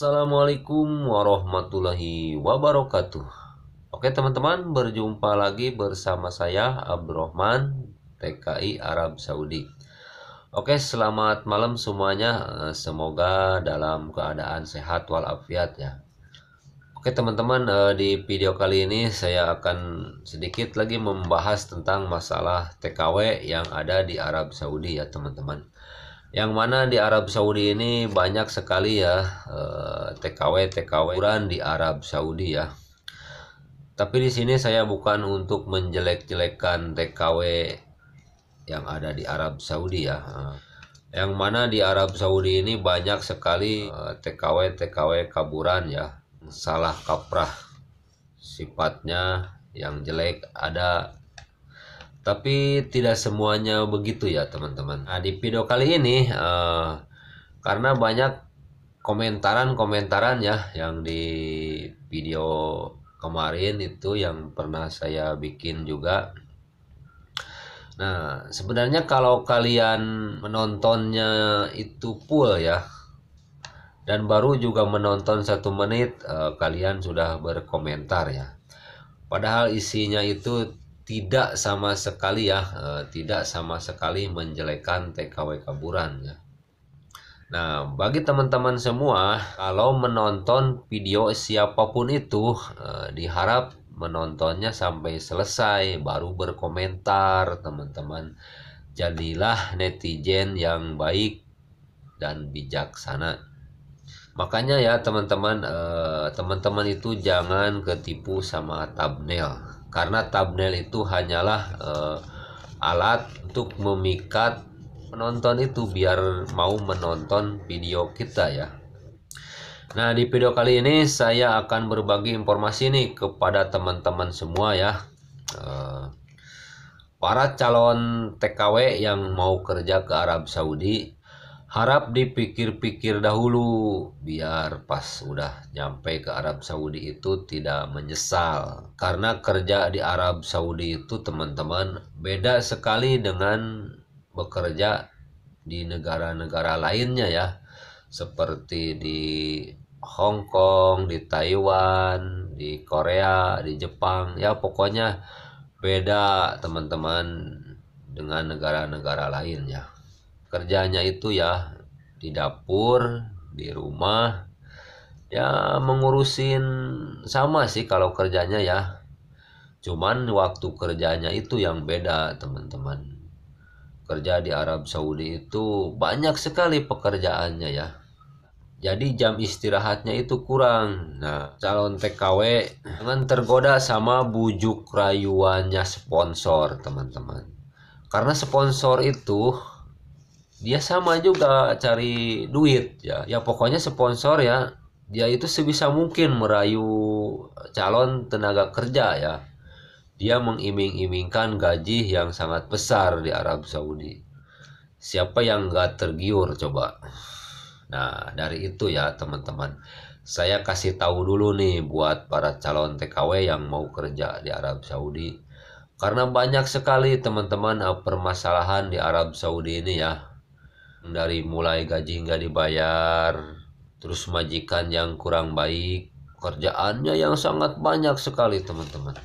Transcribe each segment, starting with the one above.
Assalamualaikum warahmatullahi wabarakatuh Oke teman-teman berjumpa lagi bersama saya Abdurrahman TKI Arab Saudi Oke selamat malam semuanya eh, semoga dalam keadaan sehat walafiat ya Oke teman-teman eh, di video kali ini saya akan sedikit lagi membahas tentang masalah TKW yang ada di Arab Saudi ya teman-teman yang mana di Arab Saudi ini banyak sekali ya eh, TKW TKW di Arab Saudi ya. Tapi di sini saya bukan untuk menjelek-jelekan TKW yang ada di Arab Saudi ya. Yang mana di Arab Saudi ini banyak sekali eh, TKW TKW kaburan ya, salah kaprah sifatnya yang jelek ada tapi tidak semuanya begitu ya teman-teman. Nah di video kali ini uh, karena banyak komentaran-komentaran ya yang di video kemarin itu yang pernah saya bikin juga. Nah sebenarnya kalau kalian menontonnya itu full ya dan baru juga menonton satu menit eh, kalian sudah berkomentar ya padahal isinya itu tidak sama sekali ya e, tidak sama sekali menjelekan TKW kaburan ya Nah, bagi teman-teman semua, kalau menonton video siapapun itu, e, diharap menontonnya sampai selesai, baru berkomentar, teman-teman. Jadilah netizen yang baik dan bijaksana. Makanya ya teman-teman, eh, teman-teman itu jangan ketipu sama thumbnail karena thumbnail itu hanyalah uh, alat untuk memikat penonton itu biar mau menonton video kita ya Nah di video kali ini saya akan berbagi informasi nih kepada teman-teman semua ya uh, Para calon TKW yang mau kerja ke Arab Saudi harap dipikir-pikir dahulu biar pas udah nyampe ke Arab Saudi itu tidak menyesal karena kerja di Arab Saudi itu teman-teman beda sekali dengan bekerja di negara-negara lainnya ya seperti di Hong Kong, di Taiwan, di Korea, di Jepang ya pokoknya beda teman-teman dengan negara-negara lainnya kerjanya itu ya di dapur, di rumah, ya mengurusin sama sih kalau kerjanya ya. Cuman waktu kerjanya itu yang beda teman-teman. Kerja di Arab Saudi itu banyak sekali pekerjaannya ya. Jadi jam istirahatnya itu kurang. Nah, calon TKW jangan tergoda sama bujuk rayuannya sponsor, teman-teman. Karena sponsor itu dia sama juga cari duit ya Ya pokoknya sponsor ya dia itu sebisa mungkin merayu calon tenaga kerja ya dia mengiming-imingkan gaji yang sangat besar di Arab Saudi. Siapa yang gak tergiur coba? Nah, dari itu ya teman-teman. Saya kasih tahu dulu nih buat para calon TKW yang mau kerja di Arab Saudi. Karena banyak sekali teman-teman permasalahan di Arab Saudi ini ya dari mulai gaji nggak dibayar, terus majikan yang kurang baik, kerjaannya yang sangat banyak sekali teman-teman.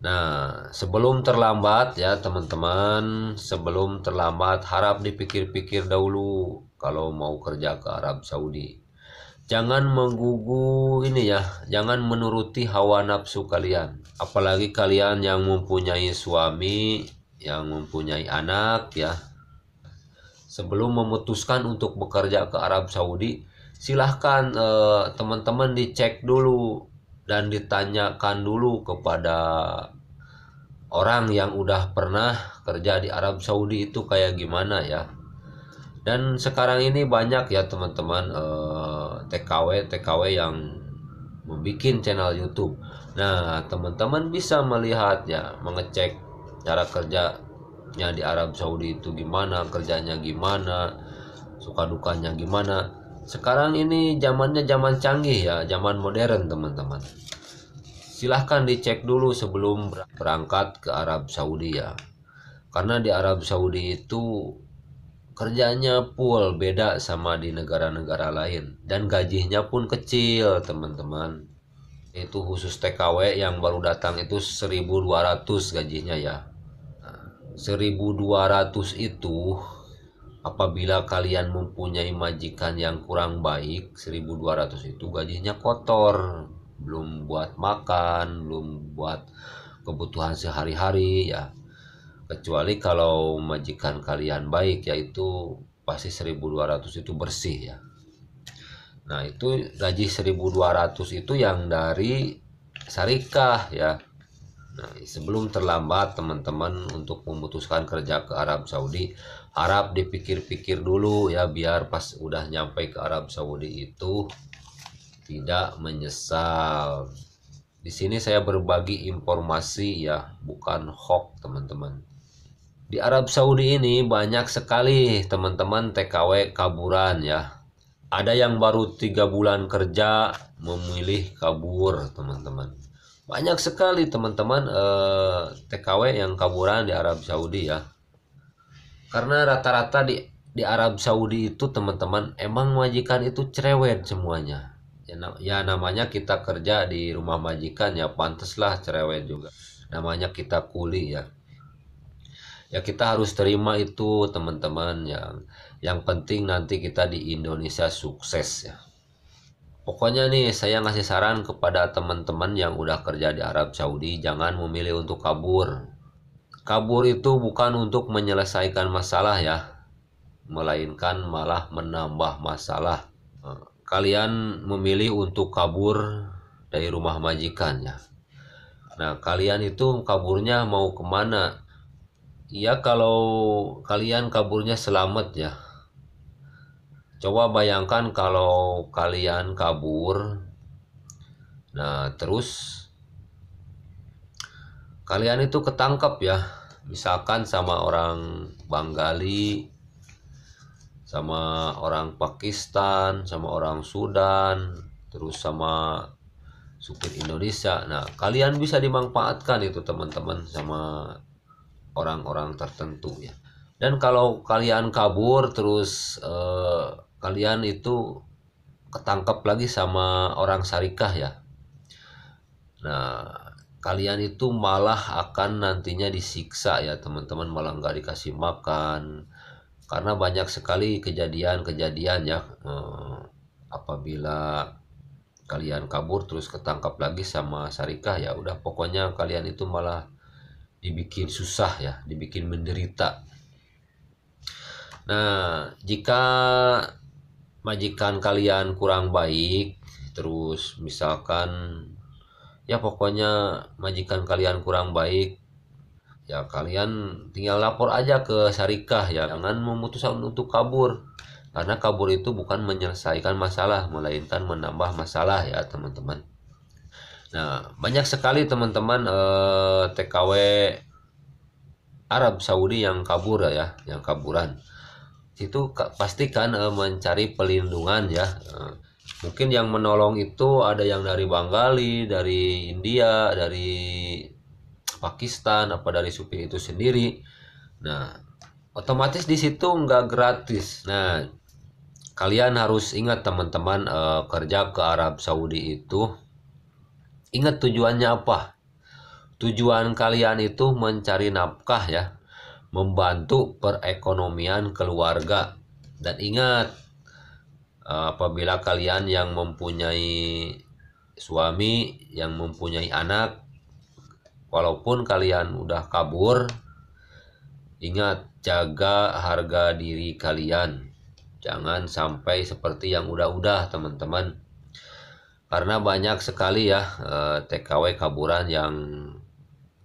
Nah, sebelum terlambat ya teman-teman, sebelum terlambat harap dipikir-pikir dahulu kalau mau kerja ke Arab Saudi. Jangan menggugu ini ya, jangan menuruti hawa nafsu kalian. Apalagi kalian yang mempunyai suami, yang mempunyai anak ya, Sebelum memutuskan untuk bekerja ke Arab Saudi, silahkan eh, teman-teman eh, dicek dulu dan ditanyakan dulu kepada orang yang udah pernah kerja di Arab Saudi itu kayak gimana ya. Dan sekarang ini banyak ya teman-teman eh, TKW TKW yang membuat channel YouTube. Nah, teman-teman bisa melihat ya mengecek cara kerja Ya di Arab Saudi itu gimana kerjanya gimana suka dukanya gimana sekarang ini zamannya zaman canggih ya zaman modern teman-teman silahkan dicek dulu sebelum berangkat ke Arab Saudi ya karena di Arab Saudi itu kerjanya full beda sama di negara-negara lain dan gajinya pun kecil teman-teman itu khusus TKW yang baru datang itu 1200 gajinya ya 1200 itu apabila kalian mempunyai majikan yang kurang baik 1200 itu gajinya kotor belum buat makan belum buat kebutuhan sehari-hari ya kecuali kalau majikan kalian baik yaitu pasti 1200 itu bersih ya nah itu gaji 1200 itu yang dari syarikah ya Nah, sebelum terlambat teman-teman untuk memutuskan kerja ke Arab Saudi, harap dipikir-pikir dulu ya biar pas udah nyampe ke Arab Saudi itu tidak menyesal. Di sini saya berbagi informasi ya, bukan hoax teman-teman. Di Arab Saudi ini banyak sekali teman-teman TKW kaburan ya. Ada yang baru tiga bulan kerja memilih kabur teman-teman banyak sekali teman-teman eh, TKW yang kaburan di Arab Saudi ya karena rata-rata di di Arab Saudi itu teman-teman emang majikan itu cerewet semuanya ya, ya namanya kita kerja di rumah majikan ya pantaslah cerewet juga namanya kita kuli ya ya kita harus terima itu teman-teman yang yang penting nanti kita di Indonesia sukses ya Pokoknya nih saya ngasih saran kepada teman-teman yang udah kerja di Arab Saudi jangan memilih untuk kabur. Kabur itu bukan untuk menyelesaikan masalah ya, melainkan malah menambah masalah. Eh, kalian memilih untuk kabur dari rumah majikan ya. Nah kalian itu kaburnya mau kemana? Ya kalau kalian kaburnya selamat ya Coba bayangkan kalau kalian kabur, nah terus kalian itu ketangkep ya, misalkan sama orang Banggali, sama orang Pakistan, sama orang Sudan, terus sama supir Indonesia. Nah, kalian bisa dimanfaatkan itu teman-teman sama orang-orang tertentu ya. Dan kalau kalian kabur terus eh, kalian itu ketangkap lagi sama orang syarikah ya nah kalian itu malah akan nantinya disiksa ya teman-teman malah nggak dikasih makan karena banyak sekali kejadian-kejadian ya eh, apabila kalian kabur terus ketangkap lagi sama Sarikah ya udah pokoknya kalian itu malah dibikin susah ya dibikin menderita nah jika majikan kalian kurang baik terus misalkan ya pokoknya majikan kalian kurang baik ya kalian tinggal lapor aja ke syarikah ya jangan memutuskan untuk kabur karena kabur itu bukan menyelesaikan masalah melainkan menambah masalah ya teman-teman nah banyak sekali teman-teman eh, TKW Arab Saudi yang kabur ya, ya yang kaburan itu pastikan uh, eh, mencari pelindungan ya uh, mungkin yang menolong itu ada yang dari Bangali dari India dari Pakistan apa dari supir itu sendiri nah otomatis di situ nggak gratis nah kalian harus ingat teman-teman uh, kerja ke Arab Saudi itu ingat tujuannya apa tujuan kalian itu mencari nafkah ya membantu perekonomian keluarga. Dan ingat, apabila kalian yang mempunyai suami, yang mempunyai anak, walaupun kalian udah kabur, ingat jaga harga diri kalian. Jangan sampai seperti yang udah-udah, teman-teman. Karena banyak sekali ya eh, TKW kaburan yang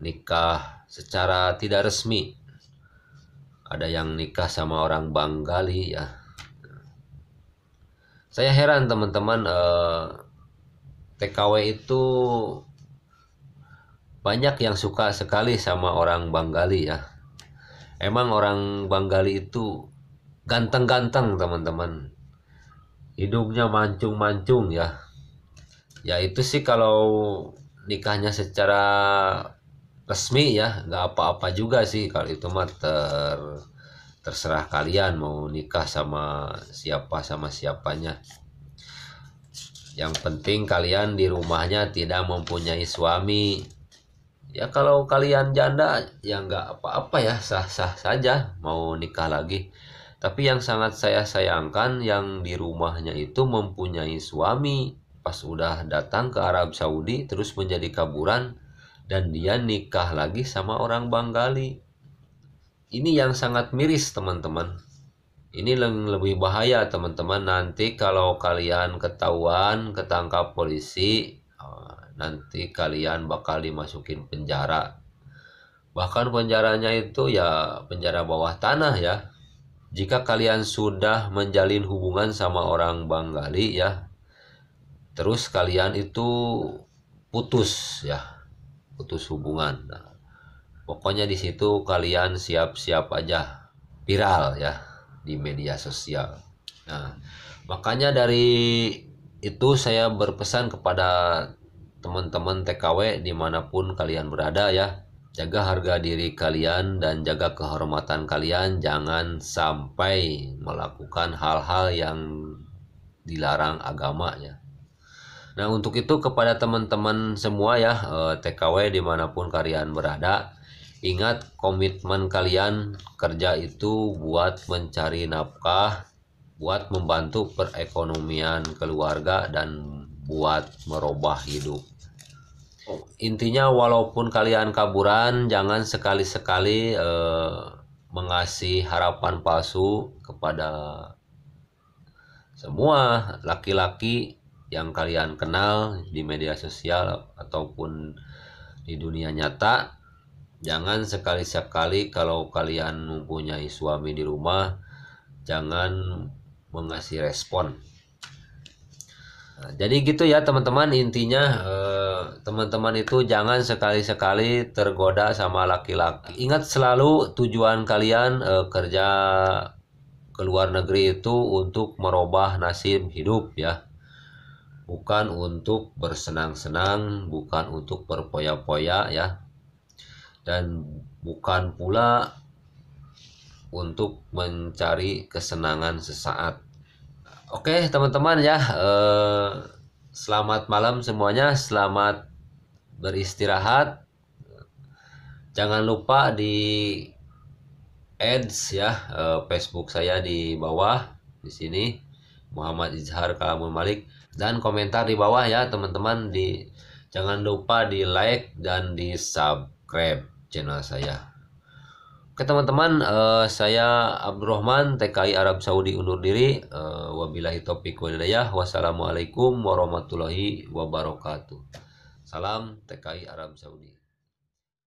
nikah secara tidak resmi ada yang nikah sama orang Banggali ya saya heran teman-teman eh, TKW itu banyak yang suka sekali sama orang Banggali ya emang orang Banggali itu ganteng-ganteng teman-teman hidungnya mancung-mancung ya ya itu sih kalau nikahnya secara resmi ya nggak apa-apa juga sih kalau itu mah ter terserah kalian mau nikah sama siapa sama siapanya yang penting kalian di rumahnya tidak mempunyai suami ya kalau kalian janda ya nggak apa-apa ya sah-sah saja mau nikah lagi tapi yang sangat saya sayangkan yang di rumahnya itu mempunyai suami pas udah datang ke Arab Saudi terus menjadi kaburan dan dia nikah lagi sama orang Banggali. Ini yang sangat miris teman-teman. Ini yang lebih bahaya teman-teman nanti kalau kalian ketahuan ketangkap polisi eh, nanti kalian bakal dimasukin penjara. Bahkan penjaranya itu ya penjara bawah tanah ya. Jika kalian sudah menjalin hubungan sama orang Banggali ya, terus kalian itu putus ya putus hubungan nah, pokoknya di situ kalian siap-siap aja viral ya di media sosial nah makanya dari itu saya berpesan kepada teman-teman TKW dimanapun kalian berada ya jaga harga diri kalian dan jaga kehormatan kalian jangan sampai melakukan hal-hal yang dilarang agama ya. Nah untuk itu kepada teman-teman semua ya eh, TKW dimanapun kalian berada Ingat komitmen kalian kerja itu buat mencari nafkah Buat membantu perekonomian keluarga dan buat merubah hidup Intinya walaupun kalian kaburan jangan sekali-sekali eh, mengasih harapan palsu kepada semua laki-laki yang kalian kenal di media sosial ataupun di dunia nyata jangan sekali-sekali kalau kalian mempunyai suami di rumah jangan mengasih respon nah, jadi gitu ya teman-teman intinya eh, teman-teman itu jangan sekali-sekali tergoda sama laki-laki ingat selalu tujuan kalian eh, kerja ke luar negeri itu untuk merubah nasib hidup ya bukan untuk bersenang-senang, bukan untuk berpoya-poya ya. Dan bukan pula untuk mencari kesenangan sesaat. Oke, teman-teman ya. Eh, selamat malam semuanya, selamat beristirahat. Jangan lupa di ads ya eh, Facebook saya di bawah di sini Muhammad Izhar Kalamul Malik dan komentar di bawah ya teman-teman di jangan lupa di like dan di subscribe channel saya Oke teman-teman uh, saya Abdurrahman TKI Arab Saudi undur diri uh, wabillahi taufiq walhidayah wassalamualaikum warahmatullahi wabarakatuh Salam TKI Arab Saudi